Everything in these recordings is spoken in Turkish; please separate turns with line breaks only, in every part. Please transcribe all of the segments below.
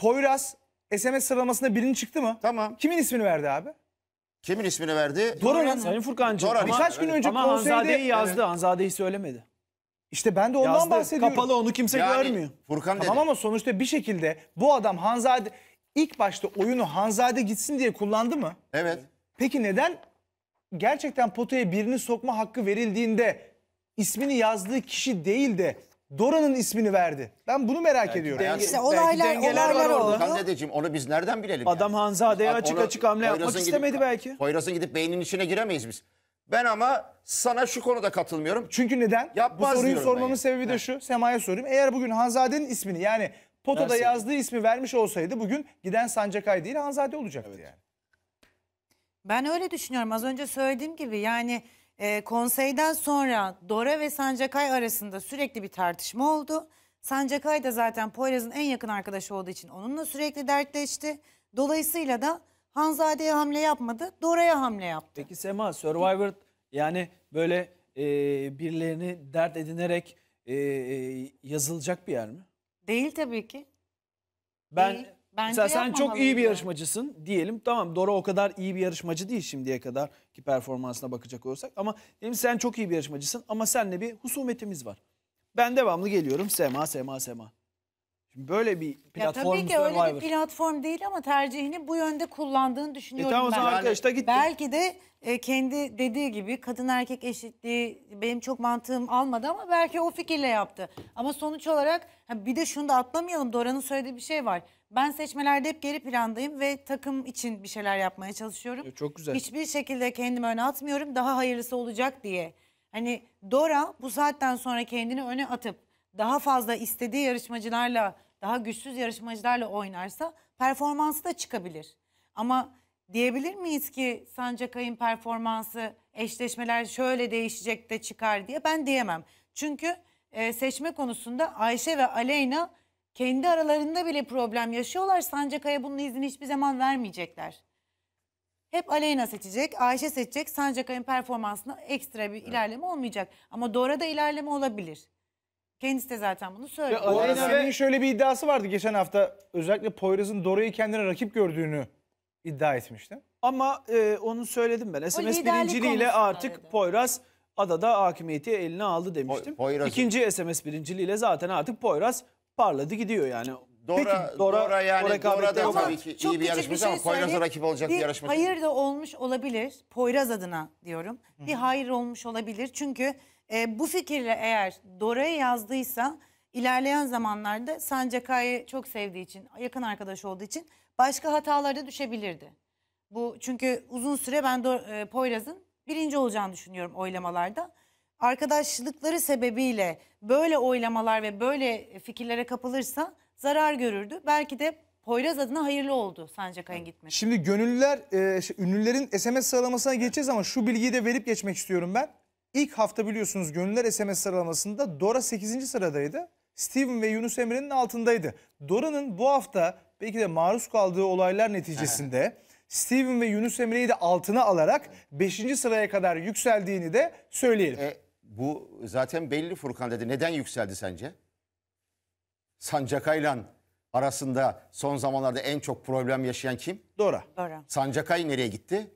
Poyraz SMS sıralamasında birinin çıktı mı? Tamam. Kimin ismini verdi abi? Kimin ismini verdi? Doran'ın. Sayın Furkan'cı. Doran. Birkaç gün önce Ama konseyde... Hanzade'yi yazdı. Evet.
Hanzade'yi söylemedi. İşte ben de ondan yazdı. bahsediyorum. Kapalı onu kimse yani, görmüyor.
Furkan tamam dedi. ama sonuçta bir şekilde bu adam Hanzade... ilk başta oyunu Hanzade gitsin diye kullandı mı? Evet. Peki neden gerçekten potaya birini sokma hakkı verildiğinde ismini yazdığı kişi değil de Dora'nın ismini verdi. Ben bunu merak ediyorum. Denge, işte olaylar, olaylar var oldu.
Hanzadeciğim onu biz nereden bilelim? Adam yani? Hanzade'ye açık onu, açık hamle yapmak gidip, istemedi belki. Poyraz'ın gidip beynin içine giremeyiz biz. Ben ama sana şu konuda katılmıyorum. Çünkü neden? Yapmaz Bu
soruyu sormamın ben. sebebi de şu. Sema'ya sorayım. Eğer bugün Hanzade'nin ismini yani Poto'da Nasıl? yazdığı ismi vermiş olsaydı bugün giden Sancakay değil Hanzade olacaktı evet. yani.
Ben öyle düşünüyorum. Az önce söylediğim gibi yani e, konseyden sonra Dora ve Sancakay arasında sürekli bir tartışma oldu. Sancakay da zaten Poyraz'ın en yakın arkadaşı olduğu için onunla sürekli dertleşti. Dolayısıyla da Hanzade'ye hamle yapmadı, Dora'ya hamle yaptı.
Peki Sema, Survivor yani böyle e, birilerini dert edinerek e, e yazılacak bir yer mi?
Değil tabii ki. Ben Değil. Bence Mesela sen çok iyi bir
yarışmacısın diyelim. Tamam Dora o kadar iyi bir yarışmacı değil şimdiye kadar ki performansına bakacak olursak. Ama diyelim sen çok iyi bir yarışmacısın ama seninle bir husumetimiz var. Ben devamlı geliyorum Sema, Sema, Sema. Şimdi böyle bir platform platform tabii ki öyle bir
platform değil ama tercihini bu yönde kullandığını e düşünüyorum E tamam o zaman arkadaş gitti. Belki de e, kendi dediği gibi kadın erkek eşitliği benim çok mantığım almadı ama belki o fikirle yaptı. Ama sonuç olarak bir de şunu da atlamayalım Dora'nın söylediği bir şey var. Ben seçmelerde hep geri plandayım ve takım için bir şeyler yapmaya çalışıyorum.
Ya e, çok güzel. Hiçbir
şekilde kendimi öne atmıyorum. Daha hayırlısı olacak diye. Hani Dora bu saatten sonra kendini öne atıp daha fazla istediği yarışmacılarla, daha güçsüz yarışmacılarla oynarsa performansı da çıkabilir. Ama diyebilir miyiz ki Sancakay'ın performansı eşleşmeler şöyle değişecek de çıkar diye ben diyemem. Çünkü e, seçme konusunda Ayşe ve Aleyna kendi aralarında bile problem yaşıyorlar. Sancakaya bunun izni hiçbir zaman vermeyecekler. Hep Aleyna seçecek, Ayşe seçecek. Sancakaya'nın performansına ekstra bir evet. ilerleme olmayacak. Ama Dora da ilerleme olabilir. Kendisi de zaten bunu söylüyor. Ya, Aleyna'nın
şöyle bir iddiası vardı geçen hafta. Özellikle Poyraz'ın Dora'yı kendine rakip gördüğünü iddia etmişti.
Ama e, onu söyledim
ben. SMS birinciliğiyle artık dedi. Poyraz adada hakimiyeti eline aldı demiştim. Po İkinci SMS birinciliğiyle zaten artık Poyraz parladı gidiyor yani. Dora, Peki, Dora, Dora yani Dora, Dora da tabii ki
iyi bir yarışmacı şey ama Poyraz'a rakip olacak bir, bir yarışmacı. Hayır
da olmuş olabilir. Poyraz adına diyorum. Hı -hı. Bir hayır olmuş olabilir. Çünkü e, bu fikirle eğer Dora'ya yazdıysa ilerleyen zamanlarda Sancakay'ı çok sevdiği için, yakın arkadaş olduğu için başka hatalarda düşebilirdi. Bu çünkü uzun süre ben Do e, Poyraz'ın birinci olacağını düşünüyorum oylamalarda arkadaşlıkları sebebiyle böyle oylamalar ve böyle fikirlere kapılırsa zarar görürdü. Belki de Poyraz adına hayırlı oldu Sancakkaya'nın gitmesi.
Şimdi gönüllüler, e, ünlülerin SMS sıralamasına geçeceğiz ama şu bilgiyi de verip geçmek istiyorum ben. İlk hafta biliyorsunuz gönüller SMS sıralamasında Dora 8. sıradaydı. Steven ve Yunus Emre'nin altındaydı. Dora'nın bu hafta belki de maruz kaldığı olaylar neticesinde... Evet. Steven ve Yunus Emre'yi de altına alarak
5. sıraya kadar yükseldiğini de söyleyelim. E, bu zaten belli Furkan dedi. Neden yükseldi sence? Sancakay'la arasında son zamanlarda en çok problem yaşayan kim? Dora. Dora. Sancakay nereye gitti?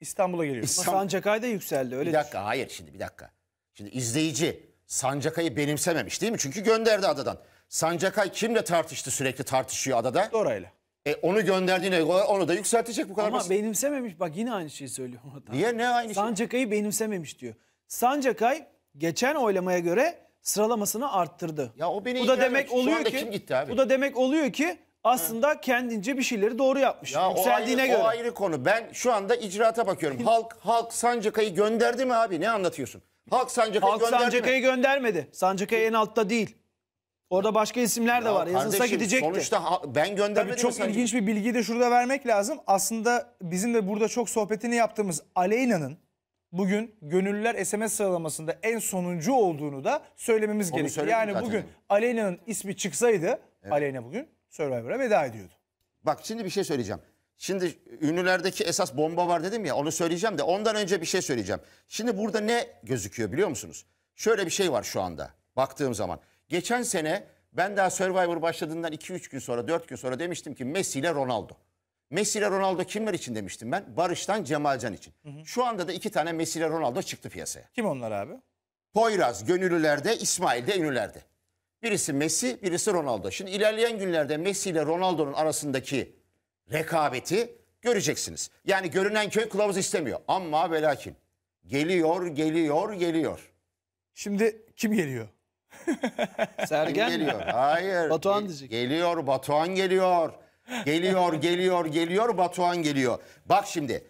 İstanbul'a geliyor. İstanbul... Sancakay da yükseldi öyle. Bir dakika düşün. hayır şimdi bir dakika. Şimdi izleyici Sancakay'ı benimsememiş değil mi? Çünkü gönderdi adadan. Sancakay kimle tartıştı sürekli tartışıyor adada? Dora'yla. E onu gönderdiğine göre onu da yükseltecek bu kadar Ama basit.
benimsememiş bak yine aynı şeyi söylüyor. Niye ne aynı şey? Sancakay'ı şey? benimsememiş diyor. Sancakay geçen oylamaya göre sıralamasını arttırdı. Ya o beni Bu da demek Şu oluyor ki kim gitti abi? Bu da demek oluyor
ki aslında kendince bir şeyleri doğru yapmış. Ya o ayrı, göre. o ayrı konu. Ben şu anda icraata bakıyorum. Halk halk Sancakay'ı gönderdi mi abi? Ne anlatıyorsun? Halk Sancakay'ı gönderdi mi? Sancakay'ı göndermedi. Sancakay en altta değil. Orada başka isimler de var. Yazınsa Kardeşim, gidecekti. Sonuçta ben göndermedim Tabii çok Sancakay'ı? ilginç
bir bilgiyi de şurada vermek lazım. Aslında bizim de burada çok sohbetini yaptığımız Aleyna'nın bugün gönüllüler SMS sıralamasında en sonuncu olduğunu da söylememiz Onu gerekiyor. Yani bugün Aleyna'nın ismi çıksaydı Aleyna bugün
Survivor'a veda ediyordu. Bak şimdi bir şey söyleyeceğim. Şimdi ünlülerdeki esas bomba var dedim ya onu söyleyeceğim de ondan önce bir şey söyleyeceğim. Şimdi burada ne gözüküyor biliyor musunuz? Şöyle bir şey var şu anda baktığım zaman. Geçen sene ben daha Survivor başladığından 2-3 gün sonra 4 gün sonra demiştim ki Messi ile Ronaldo. Messi ile Ronaldo kimler için demiştim ben? Barış'tan Cemalcan için. Hı hı. Şu anda da iki tane Messi ile Ronaldo çıktı piyasaya. Kim onlar abi? Poyraz gönüllülerde, İsmail de ünlülerde. Birisi Messi, birisi Ronaldo. Şimdi ilerleyen günlerde Messi ile Ronaldo'nun arasındaki rekabeti göreceksiniz. Yani görünen köy kılavuz istemiyor. Ama ve lakin geliyor, geliyor, geliyor. Şimdi kim geliyor? Sergen kim geliyor? Mi? Hayır. Batuhan diyecek. Geliyor, Batuhan geliyor. Geliyor, geliyor, geliyor. Batuhan geliyor. Bak şimdi.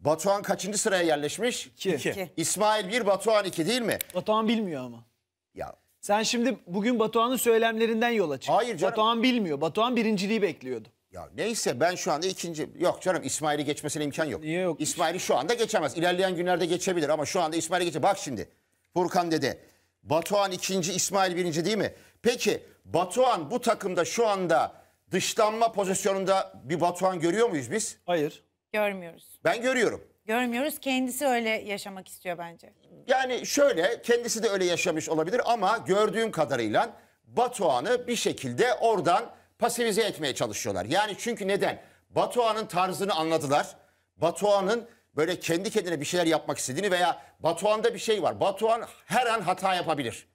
Batuhan kaçıncı sıraya yerleşmiş? İki. İsmail bir Batuhan iki değil mi?
Batuhan bilmiyor ama. Ya sen şimdi bugün Batuhan'ın söylemlerinden yola çık. Hayır canım. Batuhan bilmiyor. Batuhan
birinciliği bekliyordu. Ya neyse ben şu anda ikinci... Yok canım İsmail'i geçmesine imkan yok. Niye yok? İsmail'i şu anda geçemez. İlerleyen günlerde geçebilir ama şu anda İsmail'i geçe. Bak şimdi Furkan dedi. Batuhan ikinci, İsmail birinci değil mi? Peki Batuhan bu takımda şu anda dışlanma pozisyonunda bir Batuhan görüyor muyuz biz? Hayır. Görmüyoruz. Ben görüyorum.
Görmüyoruz. Kendisi öyle yaşamak istiyor bence.
Yani şöyle kendisi de öyle yaşamış olabilir ama gördüğüm kadarıyla Batuhan'ı bir şekilde oradan pasivize etmeye çalışıyorlar. Yani çünkü neden? Batuhan'ın tarzını anladılar. Batuhan'ın böyle kendi kendine bir şeyler yapmak istediğini veya Batuhan'da bir şey var. Batuhan her an hata yapabilir.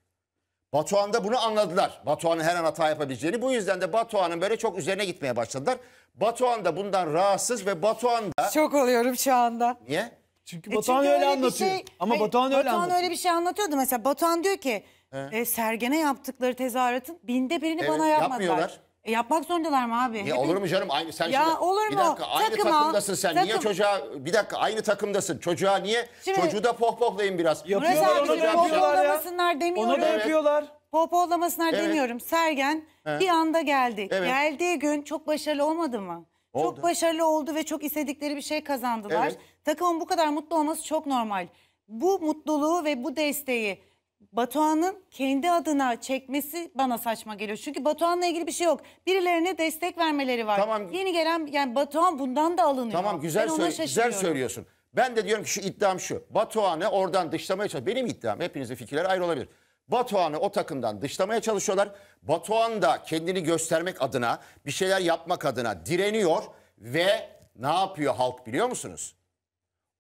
Batuhan'da bunu anladılar. Batuhan'ın her an hata yapabileceğini. Bu yüzden de Batuhan'ın böyle çok üzerine gitmeye başladılar. Batuhan da bundan rahatsız ve Batuhan da...
Çok oluyorum
şu anda. Niye? Çünkü e, Batuhan öyle, öyle anlatıyor. Şey, Ama hayır, Batuhan öyle Batuhan anlatıyor. öyle bir şey
anlatıyordu. Mesela Batuhan diyor ki He. e, Sergen'e yaptıkları tezahüratın binde birini evet, bana yapmadılar. Yapmıyorlar. E yapmak zorundalar mı abi? Ya olur mu canım? Aynı sen ya şimdi, olur mu? Bir dakika aynı takım takımdasın al. sen. Takım. Niye çocuğa
bir dakika aynı takımdasın. Çocuğa niye? Şimdi, Çocuğu da pohpohlayın biraz. Yapıyorlar ona da yapıyorlar
ya. Demiyorum. Ona da yapıyorlar. Pohpohlamasınlar evet. demiyorum. Sergen evet. bir anda geldi. Evet. Geldiği gün çok başarılı olmadı mı? Oldu. Çok başarılı oldu ve çok istedikleri bir şey kazandılar. Evet. Takımın bu kadar mutlu olması çok normal. Bu mutluluğu ve bu desteği Batuhan'ın kendi adına çekmesi bana saçma geliyor. Çünkü Batuhan'la ilgili bir şey yok. Birilerine destek vermeleri var. Tamam. Yeni gelen yani Batuhan bundan da alınıyor. Tamam güzel, ben güzel söylüyorsun.
Ben de diyorum ki şu iddiam şu. Batuhan'ı oradan dışlamaya çalışıyor. Benim iddiam hepinizin fikirleri ayrı olabilir. Batuhan'ı o takımdan dışlamaya çalışıyorlar. Batuhan da kendini göstermek adına bir şeyler yapmak adına direniyor ve ne yapıyor halk biliyor musunuz?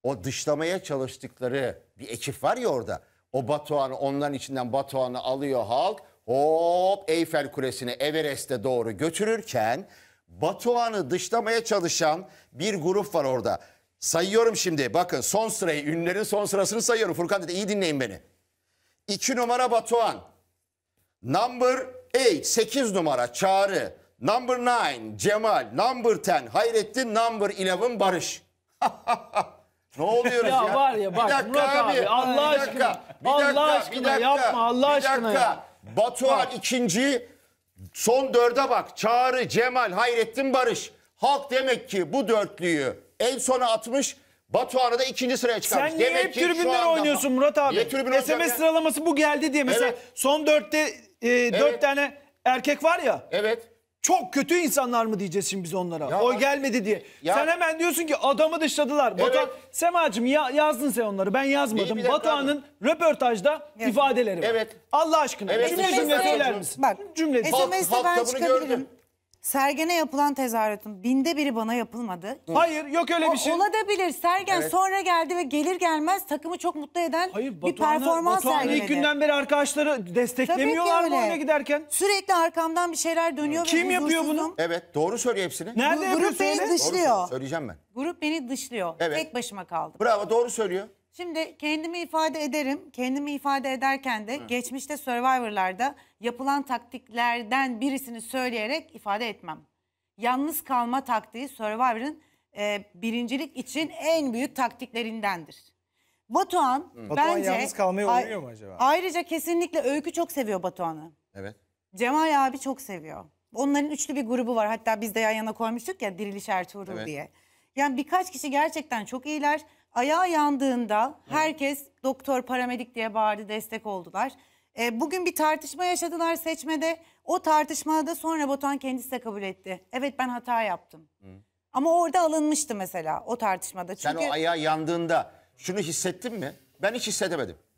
O dışlamaya çalıştıkları bir ekip var ya orada. O Batuhan'ı onların içinden Batuhan'ı alıyor halk. Hop Eyfel Kulesi'ni Everest'e doğru götürürken Batuhan'ı dışlamaya çalışan bir grup var orada. Sayıyorum şimdi bakın son sırayı ünlülerin son sırasını sayıyorum. Furkan dedi iyi dinleyin beni. 2 numara Batuhan. Number 8 8 numara Çağrı. Number 9 Cemal. Number 10 Hayrettin. Number 11 Barış. Ne oluyor ya? Ya var ya bak dakika Murat abi, abi Allah bir dakika, aşkına. Bir dakika, Allah aşkına bir dakika, yapma Allah bir aşkına dakika. ya. Batuhan ikinci son dörde bak. Çağrı, Cemal, Hayrettin, Barış. Halk demek ki bu dörtlüyü en sona atmış. Batuhan'ı da ikinci sıraya çıkarmış. Sen niye demek hep tribünden oynuyorsun Murat abi? Niye SMS sıralaması bu geldi
diye. Mesela evet. son dörtte e, evet. dört tane erkek var ya. Evet çok kötü insanlar mı diyeceğiz şimdi biz onlara? Ya, Oy gelmedi diye. Ya, sen hemen diyorsun ki adamı dışladılar. Evet. Batuhan, Semacığım ya, yazdın sen onları ben yazmadım. Batuhan'ın röportajda evet. ifadeleri var. Evet. Allah aşkına evet. cümle söyler misin?
Bak, cümle SMS'de ben çıkabilirim. Gördüm. Sergen'e yapılan tezahüratın binde biri bana yapılmadı. Hayır yok öyle bir şey. Olabilir. Sergen Evet. sonra geldi ve gelir gelmez takımı çok mutlu eden Hayır bir Batuhan'a- performans Batuhan sergiledi. ilk günden
beri
arkadaşları desteklemiyorlar Tabii mı ki öyle.
giderken? Sürekli arkamdan bir şeyler dönüyor ve Kim yapıyor bunu?
Evet doğru söylüyor hepsini. Nerede Grup beni söyle? Doğru dışlıyor. Söyleyeceğim ben.
Grup beni dışlıyor. Evet. Tek başıma
kaldım. Bravo doğru söylüyor.
Şimdi kendimi ifade ederim. Kendimi ifade ederken de evet. geçmişte Survivor'larda yapılan taktiklerden birisini söyleyerek ifade etmem. Yalnız kalma taktiği Survivor'ın e, birincilik için en büyük taktiklerindendir. Batuhan Hı. bence... Batuhan yalnız kalmayı oynuyor mu acaba? Ayrıca kesinlikle Öykü çok seviyor Batuhan'ı. Evet. Cemal abi çok seviyor. Onların üçlü bir grubu var. Hatta biz de yan yana koymuştuk ya Diriliş Ertuğrul evet. diye. Yani birkaç kişi gerçekten çok iyiler. Ayağı yandığında herkes doktor, paramedik diye bağırdı, destek oldular. E, bugün bir tartışma yaşadılar seçmede. O tartışmada sonra Botan kendisi de kabul etti. Evet ben hata yaptım. Hı. Ama orada alınmıştı mesela o tartışmada. Çünkü... Sen o ayağı
yandığında şunu hissettin mi? Ben hiç hissedemedim.